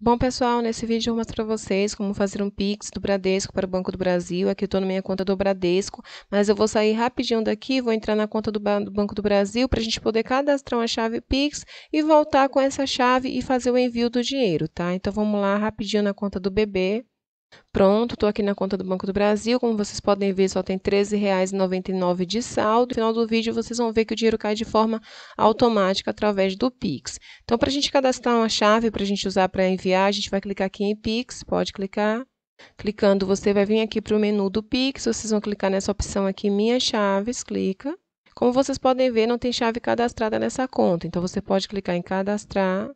Bom, pessoal, nesse vídeo eu mostrar para vocês como fazer um Pix do Bradesco para o Banco do Brasil. Aqui eu estou na minha conta do Bradesco, mas eu vou sair rapidinho daqui, vou entrar na conta do, do Banco do Brasil para a gente poder cadastrar uma chave Pix e voltar com essa chave e fazer o envio do dinheiro, tá? Então, vamos lá rapidinho na conta do bebê. Pronto, estou aqui na conta do Banco do Brasil. Como vocês podem ver, só tem R$13,99 de saldo. No final do vídeo, vocês vão ver que o dinheiro cai de forma automática através do Pix. Então, para a gente cadastrar uma chave para a gente usar para enviar, a gente vai clicar aqui em Pix. Pode clicar. Clicando, você vai vir aqui para o menu do Pix. Vocês vão clicar nessa opção aqui, Minhas Chaves. Clica. Como vocês podem ver, não tem chave cadastrada nessa conta. Então, você pode clicar em Cadastrar.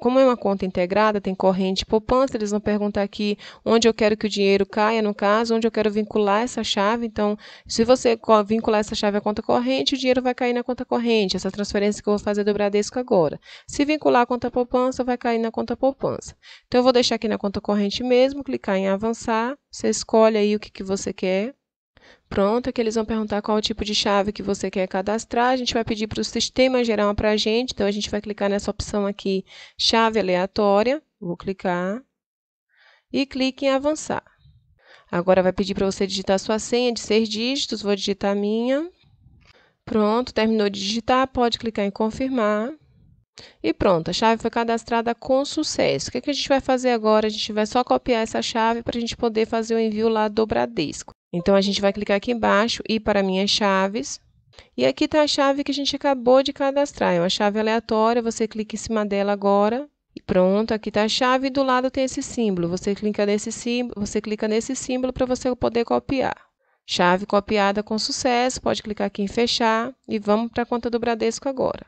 Como é uma conta integrada, tem corrente e poupança, eles vão perguntar aqui onde eu quero que o dinheiro caia, no caso, onde eu quero vincular essa chave. Então, se você vincular essa chave à conta corrente, o dinheiro vai cair na conta corrente, essa transferência que eu vou fazer do Bradesco agora. Se vincular à conta poupança, vai cair na conta poupança. Então, eu vou deixar aqui na conta corrente mesmo, clicar em avançar, você escolhe aí o que, que você quer pronta, que eles vão perguntar qual o tipo de chave que você quer cadastrar. A gente vai pedir para o sistema gerar uma para a gente, então a gente vai clicar nessa opção aqui, chave aleatória. Vou clicar e clique em avançar. Agora vai pedir para você digitar sua senha de seis dígitos, vou digitar a minha. Pronto, terminou de digitar, pode clicar em confirmar. E pronto, a chave foi cadastrada com sucesso. O que, é que a gente vai fazer agora? A gente vai só copiar essa chave para a gente poder fazer o envio lá do Bradesco. Então, a gente vai clicar aqui embaixo, ir para minhas chaves. E aqui está a chave que a gente acabou de cadastrar. É uma chave aleatória, você clica em cima dela agora. E pronto, aqui está a chave e do lado tem esse símbolo. Você clica nesse símbolo, você clica nesse símbolo para você poder copiar. Chave copiada com sucesso, pode clicar aqui em fechar e vamos para a conta do Bradesco agora.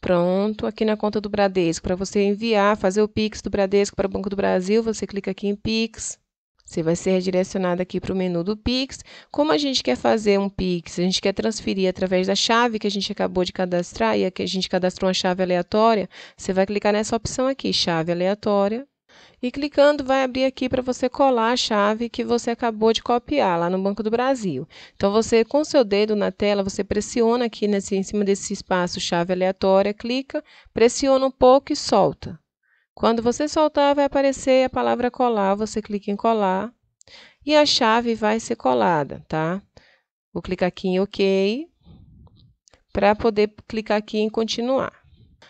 Pronto, aqui na conta do Bradesco, para você enviar, fazer o Pix do Bradesco para o Banco do Brasil, você clica aqui em Pix. Você vai ser redirecionado aqui para o menu do Pix. Como a gente quer fazer um Pix, a gente quer transferir através da chave que a gente acabou de cadastrar, e aqui a gente cadastrou uma chave aleatória, você vai clicar nessa opção aqui, chave aleatória. E clicando vai abrir aqui para você colar a chave que você acabou de copiar lá no Banco do Brasil. Então você com seu dedo na tela, você pressiona aqui nesse, em cima desse espaço chave aleatória, clica, pressiona um pouco e solta. Quando você soltar, vai aparecer a palavra colar. Você clica em colar e a chave vai ser colada, tá? Vou clicar aqui em OK para poder clicar aqui em continuar.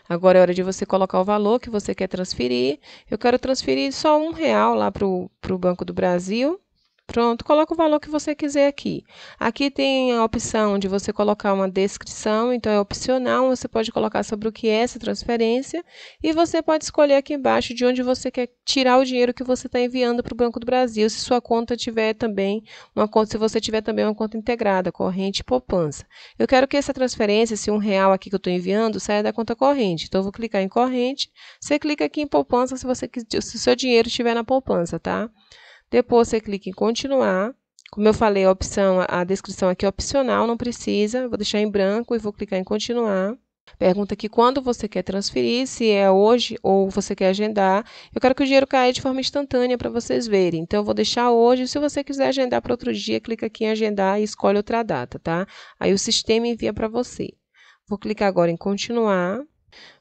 Agora é hora de você colocar o valor que você quer transferir. Eu quero transferir só um real lá para o Banco do Brasil. Pronto, coloca o valor que você quiser aqui. Aqui tem a opção de você colocar uma descrição, então é opcional, você pode colocar sobre o que é essa transferência e você pode escolher aqui embaixo de onde você quer tirar o dinheiro que você está enviando para o Banco do Brasil, se sua conta tiver também uma conta, se você tiver também uma conta integrada, corrente e poupança. Eu quero que essa transferência, esse um real aqui que eu estou enviando, saia da conta corrente. Então, eu vou clicar em corrente, você clica aqui em poupança se, você, se o seu dinheiro estiver na poupança, tá? Depois você clica em continuar. Como eu falei, a opção, a descrição aqui é opcional, não precisa. Vou deixar em branco e vou clicar em continuar. Pergunta aqui quando você quer transferir, se é hoje ou você quer agendar. Eu quero que o dinheiro caia de forma instantânea para vocês verem. Então, eu vou deixar hoje. Se você quiser agendar para outro dia, clica aqui em agendar e escolhe outra data, tá? Aí o sistema envia para você. Vou clicar agora em continuar.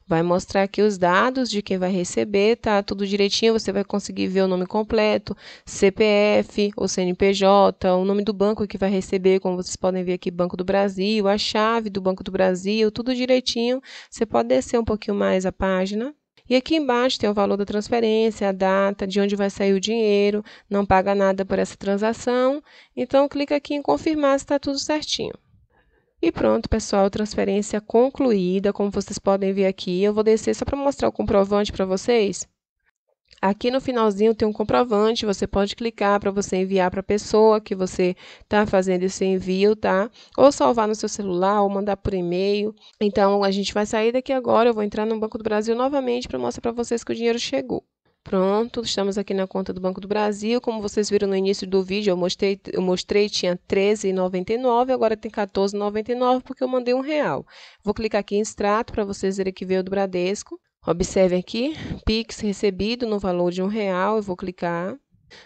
Vai mostrar aqui os dados de quem vai receber, tá? Tudo direitinho, você vai conseguir ver o nome completo, CPF ou CNPJ, o nome do banco que vai receber, como vocês podem ver aqui, Banco do Brasil, a chave do Banco do Brasil, tudo direitinho. Você pode descer um pouquinho mais a página. E aqui embaixo tem o valor da transferência, a data, de onde vai sair o dinheiro, não paga nada por essa transação. Então, clica aqui em confirmar se está tudo certinho. E pronto, pessoal, transferência concluída. Como vocês podem ver aqui, eu vou descer só para mostrar o comprovante para vocês. Aqui no finalzinho tem um comprovante, você pode clicar para você enviar para a pessoa que você está fazendo esse envio, tá? Ou salvar no seu celular, ou mandar por e-mail. Então, a gente vai sair daqui agora, eu vou entrar no Banco do Brasil novamente para mostrar para vocês que o dinheiro chegou. Pronto, estamos aqui na conta do Banco do Brasil. Como vocês viram no início do vídeo, eu mostrei, eu mostrei tinha 13,99, agora tem 14,99 porque eu mandei um real. Vou clicar aqui em extrato para vocês verem que veio do Bradesco. Observe aqui, Pix recebido no valor de um real, eu vou clicar.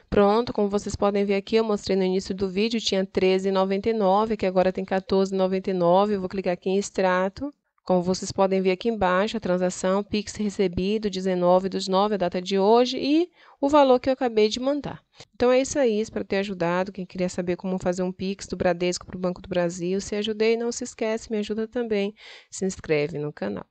Pronto, como vocês podem ver aqui, eu mostrei no início do vídeo, tinha 13,99, que agora tem 14,99, eu vou clicar aqui em extrato. Como vocês podem ver aqui embaixo, a transação Pix recebido 19 dos 9, a data de hoje e o valor que eu acabei de mandar. Então é isso aí, espero ter ajudado. Quem queria saber como fazer um Pix do Bradesco para o Banco do Brasil, se ajudei, não se esquece, me ajuda também. Se inscreve no canal.